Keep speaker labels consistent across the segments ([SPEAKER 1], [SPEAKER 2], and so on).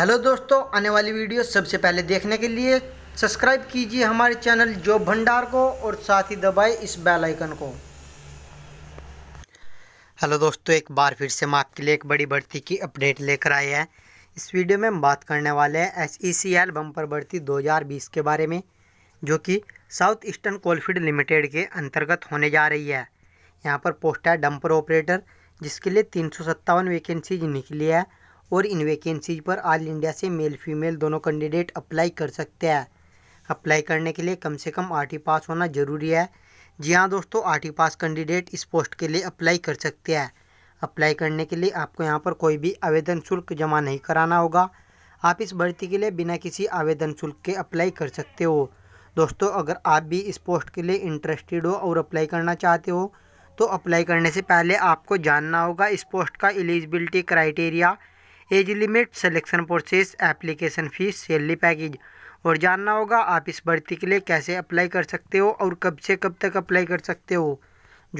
[SPEAKER 1] hello दोस्तों आने वाली वीडियो सबसे पहले देखने के लिए सब्सक्राइब कीजिए हमारे चैनल जॉब भंडार को और साथ ही दबाए इस बेल आइकन को हेलो दोस्तों एक बार फिर से हम आपके लिए एक बड़ी भर्ती की अपडेट लेकर आए हैं इस वीडियो में हम बात करने वाले हैं S E C L bumper भर्ती 2020 के बारे में जो कि साउथ ईस्टर्न कोलफील्ड लिमिटेड के अंतर्गत होने जा रही है यहाँ पर पोस्ट है डंपर ऑपरेटर जिसके लिए तीन वैकेंसी निकली है और इन वैकेंसीज पर ऑल इंडिया से मेल फीमेल दोनों कैंडिडेट अप्लाई कर सकते हैं अप्लाई करने के लिए कम से कम आर पास होना ज़रूरी है जी हाँ दोस्तों आर पास कैंडिडेट इस पोस्ट के लिए अप्लाई कर सकते हैं अप्लाई करने के लिए आपको यहाँ पर कोई भी आवेदन शुल्क जमा नहीं कराना होगा आप इस भर्ती के लिए बिना किसी आवेदन शुल्क के अप्लाई कर सकते हो दोस्तों अगर आप भी इस पोस्ट के लिए इंटरेस्टेड हो और अप्लाई करना चाहते हो तो अप्लाई करने से पहले आपको जानना होगा इस पोस्ट का eligibility criteria age limit selection process application fees salary package और जानना होगा आप इस भर्ती के लिए कैसे अप्लाई कर सकते हो और कब से कब तक अप्लाई कर सकते हो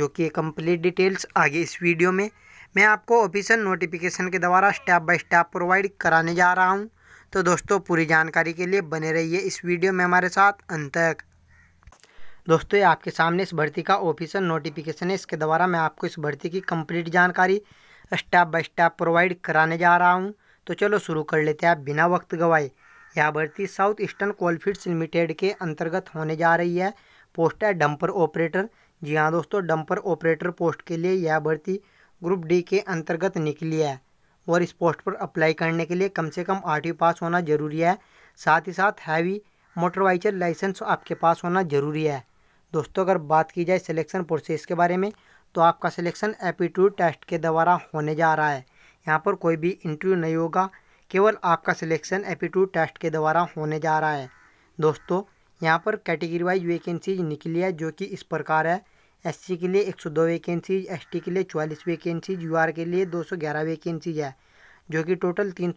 [SPEAKER 1] जो कि कंप्लीट डिटेल्स आगे इस वीडियो में मैं आपको ऑफिशियल नोटिफिकेशन के द्वारा स्टेप बाय स्टेप प्रोवाइड कराने जा रहा हूं तो दोस्तों पूरी जानकारी के लिए बने रहिए इस वीडियो में हमारे साथ अंत तक दोस्तों ये आपके सामने इस भर्ती का ऑफिशियल नोटिफिकेशन है इसके द्वारा मैं आपको इस भर्ती की कंप्लीट जानकारी स्टेप बाय स्टेप प्रोवाइड कराने जा रहा हूँ तो चलो शुरू कर लेते हैं बिना वक्त गवाए यह भर्ती साउथ ईस्टर्न कोलफील्ड्स लिमिटेड के अंतर्गत होने जा रही है पोस्ट है डंपर ऑपरेटर जी हाँ दोस्तों डंपर ऑपरेटर पोस्ट के लिए यह भर्ती ग्रुप डी के अंतर्गत निकली है और इस पोस्ट पर अप्लाई करने के लिए कम से कम आठवीं पास होना ज़रूरी है साथ ही साथ हैवी मोटर वाइचर लाइसेंस आपके पास होना ज़रूरी है दोस्तों अगर बात की जाए सिलेक्शन प्रोसेस के बारे में तो आपका सिलेक्शन एप्टीट्यूड टेस्ट के द्वारा होने जा रहा है यहाँ पर कोई भी इंटरव्यू नहीं होगा केवल आपका सिलेक्शन एप्टीट्यूड टेस्ट के द्वारा होने जा रहा है दोस्तों यहाँ पर कैटेगरी वाइज वैकेंसीज निकली है जो कि इस प्रकार है एससी के लिए 102 वैकेंसीज एसटी के लिए चवालीस वैकेंसीज यूआर के लिए 211 वैकेंसीज है जो कि टोटल तीन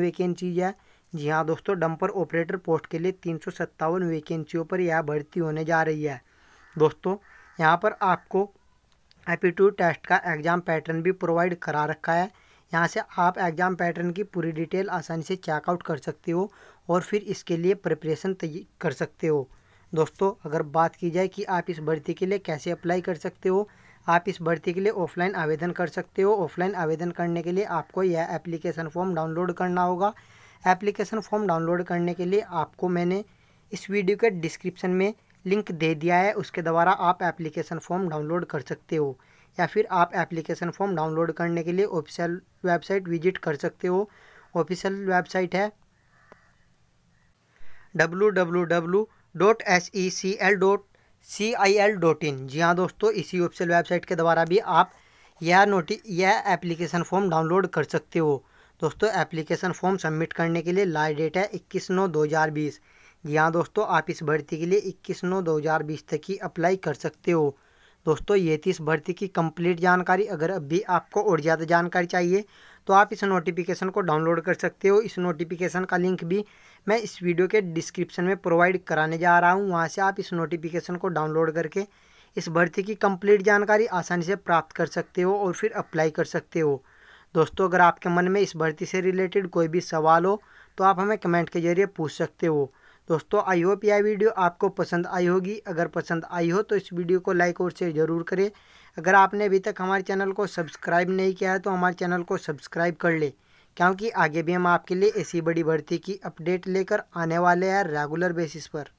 [SPEAKER 1] वैकेंसीज है जी हाँ दोस्तों डंपर ऑपरेटर पोस्ट के लिए तीन वैकेंसियों पर यह भर्ती होने जा रही है दोस्तों यहाँ पर आपको एप्टीट्यूड टेस्ट का एग्ज़ाम पैटर्न भी प्रोवाइड करा रखा है यहाँ से आप एग्ज़ाम पैटर्न की पूरी डिटेल आसानी से चेकआउट कर सकते हो और फिर इसके लिए प्रिपरेशन कर सकते हो दोस्तों अगर बात की जाए कि आप इस भर्ती के लिए कैसे अप्लाई कर सकते हो आप इस भर्ती के लिए ऑफलाइन आवेदन कर सकते हो ऑफलाइन आवेदन करने के लिए आपको यह एप्लीकेशन फॉर्म डाउनलोड करना होगा एप्लीकेशन फॉर्म डाउनलोड करने के लिए आपको मैंने इस वीडियो के डिस्क्रिप्शन में लिंक दे दिया है उसके द्वारा आप एप्लीकेशन फॉर्म डाउनलोड कर सकते हो या फिर आप एप्लीकेशन फॉर्म डाउनलोड करने के लिए ऑफिशियल वेबसाइट विजिट कर सकते हो ऑफिशियल वेबसाइट है W W W dot S E C L dot C I L dot in जी हाँ दोस्तों इसी ऑफिशियल वेबसाइट के द्वारा भी आप यह नोटि यह एप्लीकेशन फॉर्म डाउनलोड कर सकते हो दोस्तों एप्लीकेशन फॉर्म सबमिट करने के लिए लास्ट डेट है इक्कीस नौ दो हज़ार बीस जी हाँ दोस्तों आप इस भर्ती के लिए 21 नौ 2020 तक ही अप्लाई कर सकते हो दोस्तों ये थी इस भर्ती की कंप्लीट जानकारी अगर अभी आपको और ज़्यादा जानकारी चाहिए तो आप इस नोटिफिकेशन को डाउनलोड कर सकते हो इस नोटिफिकेशन का लिंक भी मैं इस वीडियो के डिस्क्रिप्शन में प्रोवाइड कराने जा रहा हूँ वहाँ से आप इस नोटिफिकेशन को डाउनलोड करके इस भर्ती की कंप्लीट जानकारी आसानी से प्राप्त कर सकते हो और फिर अप्लाई कर सकते हो दोस्तों अगर आपके मन में इस भर्ती से रिलेटेड कोई भी सवाल हो तो आप हमें कमेंट के जरिए पूछ सकते हो दोस्तों आई होप यह वीडियो आपको पसंद आई होगी अगर पसंद आई हो तो इस वीडियो को लाइक और शेयर ज़रूर करें अगर आपने अभी तक हमारे चैनल को सब्सक्राइब नहीं किया है तो हमारे चैनल को सब्सक्राइब कर ले क्योंकि आगे भी हम आपके लिए ऐसी बड़ी भर्ती की अपडेट लेकर आने वाले हैं रेगुलर बेसिस पर